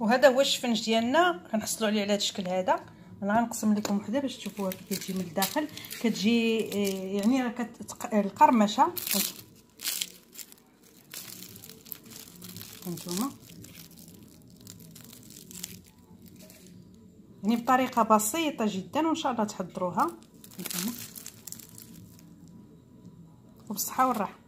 وهذا هو الشفنج ديالنا غنحصلوا عليه على هذا الشكل هذا انا غنقسم لكم وحده باش تشوفوها كي كتجي من الداخل كتجي آه، يعني راه كتق... آه، القرمشه هانتوما يعني بطريقه بسيطه جدا وان شاء الله تحضروها هانتوما وبالصحه والراحه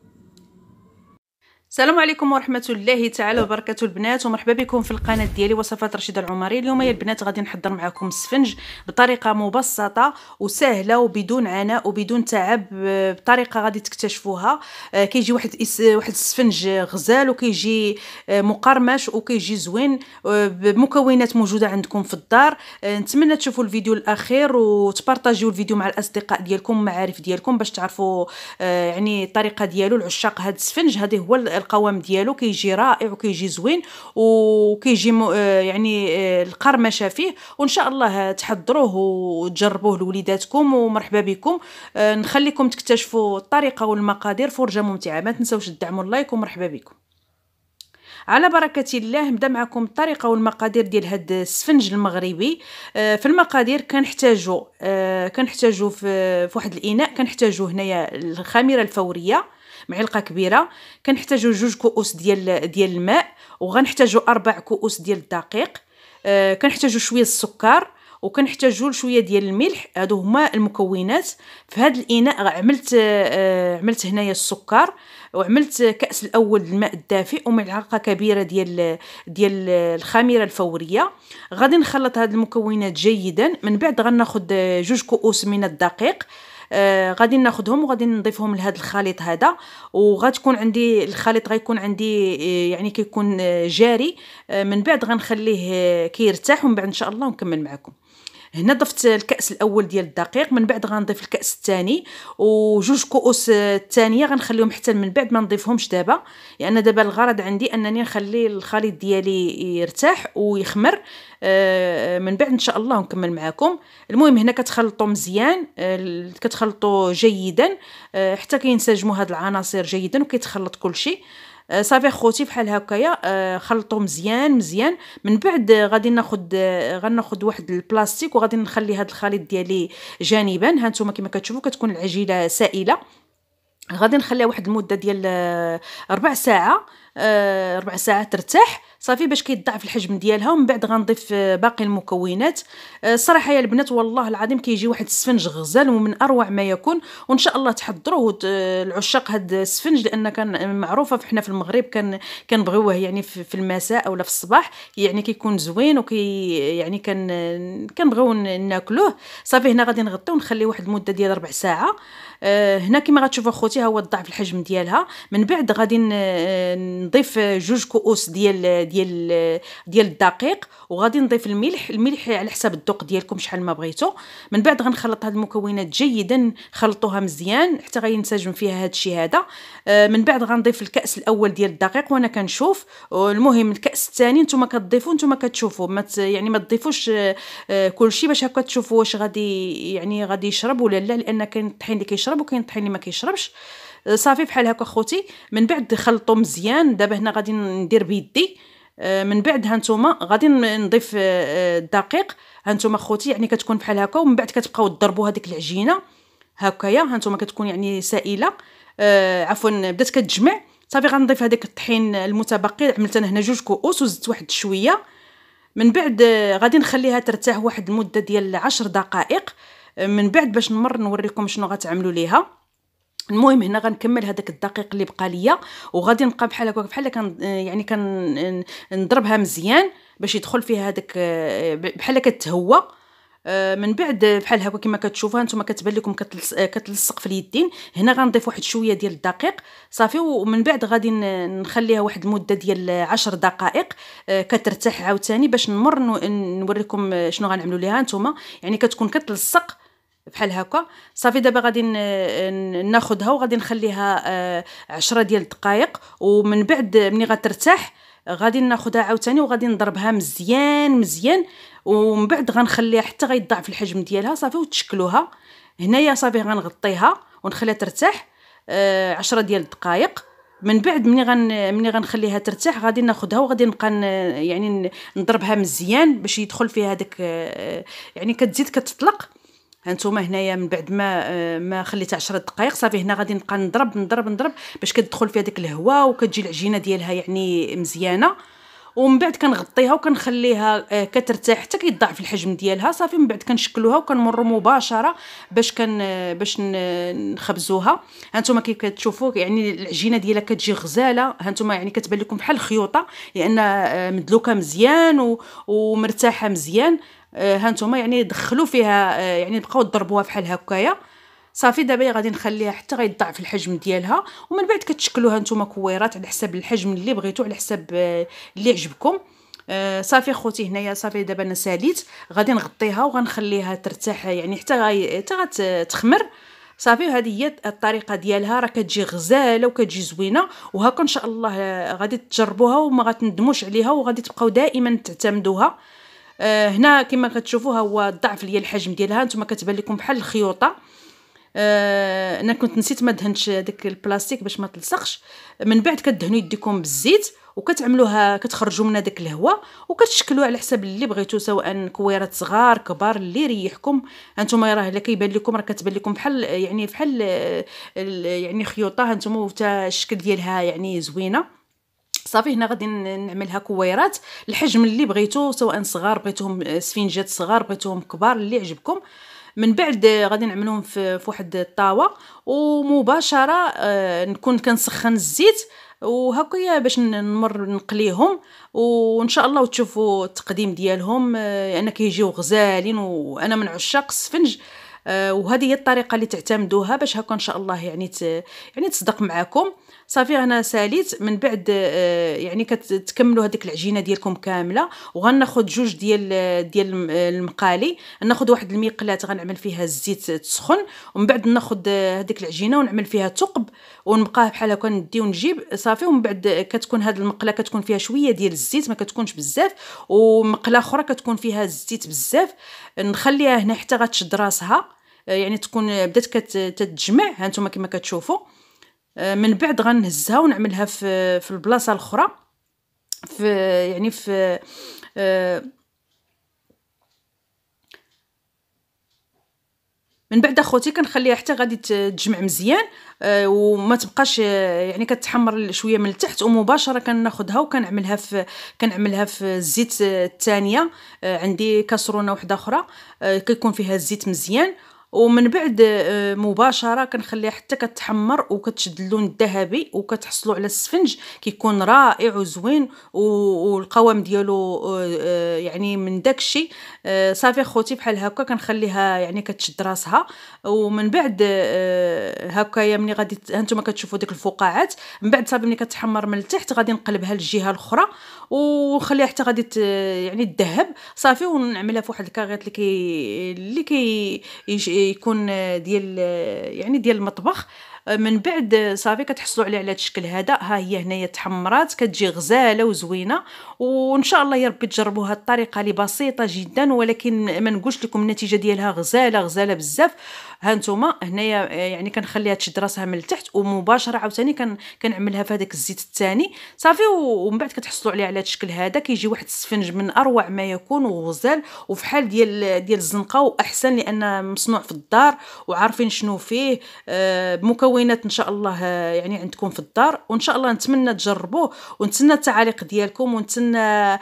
السلام عليكم ورحمه الله تعالى وبركاته البنات ومرحبا بكم في القناه ديالي وصفات رشيده العمري اليوم يا البنات غادي نحضر معكم السفنج بطريقه مبسطه وسهله وبدون عناء وبدون تعب بطريقه غادي تكتشفوها آه، كيجي واحد واحد السفنج غزال وكيجي آه، مقرمش وكيجي زوين آه، بمكونات موجوده عندكم في الدار نتمنى تشوفوا الفيديو الاخير وتبارطاجيو الفيديو مع الاصدقاء ديالكم المعارف ديالكم باش تعرفوا يعني الطريقه ديالو العشاق هذا السفنج هذه هو القوام ديالو كيجي رائع وكيجي زوين وكيجي آه، يعني آه، القرمشه فيه وان شاء الله تحضروه وتجربوه لوليداتكم ومرحبا بكم آه، نخليكم تكتشفوا الطريقه والمقادير فرجه ممتعه ما تنساوش تدعموا اللايك ومرحبا بكم على بركة الله نبدا معكم الطريقة والمقادير ديال هاد السفنج المغربي في المقادير كنحتاجو كنحتاجو في واحد الإناء كنحتاجو هنايا الخميرة الفورية معلقه كبيره كنحتاجو جوج كؤوس ديال ديال الماء وغنحتاجوا اربع كؤوس ديال الدقيق آه كنحتاجو شويه السكر وكنحتاجوا شويه ديال الملح هادو هما المكونات في هذا الاناء عملت آه عملت هنايا السكر وعملت كاس الاول الماء الدافئ وملعقه كبيره ديال ديال الخميره الفوريه غادي نخلط هاد المكونات جيدا من بعد غناخذ جوج كؤوس من الدقيق آه غادي ناخذهم وغادي نضيفهم لهذا الخليط هذا وغتكون عندي الخليط غيكون عندي آه، يعني كيكون آه، جاري آه، من بعد غنخليه كيرتاح ومن بعد ان شاء الله نكمل معكم هنا ضفت الكاس الاول ديال الدقيق من بعد غنضيف الكاس الثاني وجوج كؤوس الثانيه غنخليهم حتى من بعد ما نضيفهمش دابا لان يعني دابا الغرض عندي انني نخلي الخليط ديالي يرتاح ويخمر آه، من بعد ان شاء الله نكمل معكم المهم هنا كتخلطوا مزيان آه، كتخلطوا جيدا آه، حتى كينسجموا هاد العناصر جيدا وكيتخلط كلشي آه، صافي خوتي بحال هكايا آه، خلطو مزيان مزيان من بعد غادي ناخد آه، غناخد واحد البلاستيك وغادي نخلي هذا الخليط ديالي جانبا ها نتوما كما كتشوفوا كتكون العجينه سائله غادي نخليها واحد المده ديال ربع ساعه ربع ساعه ترتاح صافي باش كيضعف الحجم ديالها ومن بعد غنضيف آه، باقي المكونات آه، الصراحه يا البنات والله العظيم كيجي واحد السفنج غزال ومن اروع ما يكون وان شاء الله تحضروه آه، العشاق هاد السفنج لان كان معروفه حنا في المغرب كان كنبغيوه يعني في المساء ولا في الصباح يعني كيكون زوين وكي يعني كان كنبغيو ناكلوه صافي هنا غادي نغطيو ونخليه واحد المده ديال ربع ساعه هنا كما غتشوفوا اخوتي ها هو الضعف الحجم ديالها من بعد غادي نضيف جوج كؤوس ديال ديال ديال الدقيق وغادي نضيف الملح الملح على حساب الذوق ديالكم شحال ما بغيتو من بعد غنخلط هاد المكونات جيدا خلطوها مزيان حتى غينسجم فيها هاد الشيء هذا آه، من بعد غنضيف الكاس الاول ديال الدقيق وانا كنشوف المهم الكاس الثاني نتوما كتضيفوا نتوما كتشوفوا ما يعني ما تضيفوش آه، آه، كلشي باش هكا تشوفوا واش غادي يعني غادي يشرب ولا لا لان كاين الطحين اللي كيشرب وكاين الطحين اللي ما كيشربش صافي بحال هكا خوتي من بعد خلطو مزيان دابا هنا غادي ندير بيدي آه، من بعد هانتوما غادي نضيف آه، آه، الدقيق هانتوما خوتي يعني كتكون بحال هكا ومن بعد كتبقاو تضربوا هذيك العجينه هكايا هانتوما كتكون يعني سائله آه عفوا بدات كتجمع صافي غنضيف هذاك الطحين المتبقي عملت انا هنا جوج كؤوس وزدت واحد شويه من بعد غادي نخليها ترتاح واحد المده ديال عشر دقائق من بعد باش نمر نوريكم شنو غتعملوا ليها المهم هنا غنكمل هذاك الدقيق اللي بقى ليا وغادي نبقى بحال هكا بحال كان يعني كان نضربها مزيان باش يدخل فيها هذاك بحال كتهوى آه، من بعد بحال هكا كما كتشوفوها نتوما كتبان لكم كتلصق في اليدين هنا غنضيف واحد شويه ديال الدقيق صافي ومن بعد غادي نخليها واحد المده ديال 10 دقائق آه، كترتاح عاوتاني باش نمر نوريكم شنو غنعملوا ليها نتوما يعني كتكون كتلصق بحال هكا صافي دابا غادي ناخذها وغادي نخليها آه، عشرة ديال الدقائق ومن بعد ملي غترتاح غادي ناخذها عاوتاني وغادي نضربها مزيان مزيان ومن بعد غنخليها حتى غيضاعف الحجم ديالها صافي وتشكلوها هنايا صافي غنغطيها ونخليها ترتاح آه، عشرة ديال الدقائق من بعد ملي غن ملي غنخليها ترتاح غادي ناخذها وغادي نبقى يعني نضربها مزيان باش يدخل فيها داك آه، يعني كتزيد كتطلق هانتوما هنايا من بعد ما آه، ما خليت 10 دقائق صافي هنا غادي نبقى نضرب نضرب نضرب باش كتدخل فيها هذيك الهواء وكتجي العجينه ديالها يعني مزيانه ومن بعد كنغطيها وكنخليها آه، كترتاح حتى كيضاعف الحجم ديالها صافي من بعد كنشكلوها وكنمر مباشره باش كن آه، باش نخبزوها هانتوما كيف كتشوفوا يعني العجينه ديالها كتجي غزاله هانتوما يعني كتبان لكم بحال الخيوطه لان مدلوكه مزيان ومرتاحه مزيان آه، هانتوما يعني دخلوا فيها آه، يعني بقاو ضربوها بحال هكايا صافي دابا غادي نخليها حتى غيضعف الحجم ديالها ومن بعد كتشكلوها نتوما كويرات على حساب الحجم اللي بغيتو على حساب آه، اللي عجبكم صافي خوتي هنايا صافي دابا انا ساليت غادي نغطيها وغنخليها ترتاح يعني حتى حتى غتخمر صافي وهذه هي الطريقه ديالها راه كتجي غزاله وكتجي زوينه وهاكا ان شاء الله غادي تجربوها وما غتندموش عليها وغادي تبقاو دائما تعتمدوها آه، هنا كما كتشوفوا هو الضعف ديال الحجم ديالها نتوما كتبان لكم بحال الخيوطه آه، انا كنت نسيت ما دهنتش داك البلاستيك باش ما تلصقش من بعد كدهنوا يديكم بالزيت وكتعملوها كتخرجوا منها داك الهواء وكتشكلوا على حساب اللي بغيتو سواء كويرات صغار كبار اللي يريحكم هانتوما راه الا كيبان لكم راه كتبان لكم بحال يعني بحال آه، يعني خيوطه هانتوما وتا الشكل ديالها يعني زوينه صافي هنا غادي نعملها كويرات الحجم اللي بغيتو سواء صغار بغيتوهم سفنجات صغار بغيتوهم كبار اللي عجبكم من بعد آه، غادي نعملوهم في واحد الطاوه ومباشره آه، نكون كنسخن الزيت وهكايا باش نمر نقليهم وان شاء الله وتشوفوا التقديم ديالهم آه، انا كيجيو غزالين وانا من عشاق السفنج آه، وهذه هي الطريقه اللي تعتمدوها باش هكا ان شاء الله يعني ت... يعني تصدق معاكم صافي انا ساليت من بعد آه، يعني كتكملوا هذيك العجينه ديالكم كامله وغناخذ جوج ديال ديال المقالي ناخذ واحد المقلاه غنعمل فيها الزيت تسخن ومن بعد ناخذ آه، هذيك العجينه ونعمل فيها ثقب ونبقاه بحال هكا ندي ونجيب صافي ومن بعد كتكون هذه المقله كتكون فيها شويه ديال الزيت ما كتكونش بزاف ومقله اخرى كتكون فيها الزيت بزاف نخليها هنا حتى غتشد راسها آه، يعني تكون بدات كتتجمع هانتوما كما كتشوفوا آه، من بعد غنهزها ونعملها في في البلاصه الاخرى في يعني في آه، من بعد اخوتي كنخليها حتى غادي تجمع مزيان وما تبقاش يعني كتحمر شويه من التحت ومباشره كناخذها وكنعملها في كنعملها في الزيت الثانيه عندي كاسرونه واحده اخرى كيكون فيها الزيت مزيان ومن بعد آه، مباشره كنخليها حتى كتحمر وكتشد اللون الذهبي وكتحصلوا على السفنج كيكون رائع وزوين والقوام ديالو آه، آه، يعني من داك الشيء صافي خوتي بحال هكا كنخليها يعني كتشد راسها ومن بعد هكايا ملي غادي هانتوما كتشوفوا ديك الفقاعات من بعد صافي ملي كتحمر من التحت غادي نقلبها للجهه الاخرى ونخليها حتى غادي يعني تذهب صافي ونعملها في واحد الكاغيط اللي كي اللي كي يكون ديال يعني ديال المطبخ من بعد صافي كتحصلوا عليه على الشكل هذا ها هي هنايا تحمرات كتجي غزاله وزوينه وان شاء الله يا ربي تجربوا هذه الطريقه اللي بسيطه جدا ولكن ما نقولش لكم النتيجه ديالها غزاله غزاله بزاف ها نتوما هنايا آه، يعني كنخليها تشد راسها من التحت ومباشره عاوتاني كن كنعملها في هذاك الزيت الثاني صافي ومن بعد كتحصلوا عليه على الشكل هذا كيجي واحد السفنج من اروع ما يكون وغزال وفي حال ديال ديال الزنقه واحسن لان مصنوع في الدار وعارفين شنو فيه آه، مكون مكونات ان شاء الله يعني عندكم في الدار وان شاء الله نتمنى تجربوه ونتسنى التعاليق ديالكم ونتسنى آه،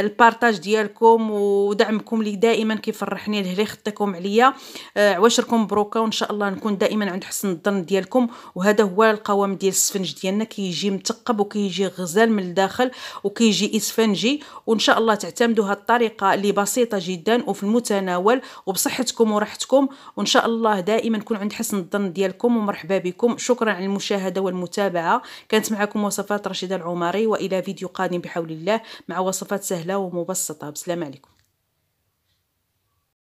البارتاج ديالكم ودعمكم لي دائما كيفرحني لهلي خطيكم عليا آه، عواشركم مبروكه وان شاء الله نكون دائما عند حسن الظن ديالكم وهذا هو القوام ديال السفنج ديالنا كيجي مثقب وكيجي غزال من الداخل وكيجي اسفنجي وان شاء الله تعتمدوا هذه الطريقه اللي بسيطه جدا وفي المتناول وبصحتكم وراحتكم وان شاء الله دائما نكون عند حسن الظن ديالكم ومرحبا بكم شكرا على المشاهدة والمتابعة كانت معكم وصفات رشيدة العماري وإلى فيديو قادم بحول الله مع وصفات سهلة ومبسطة بسلام عليكم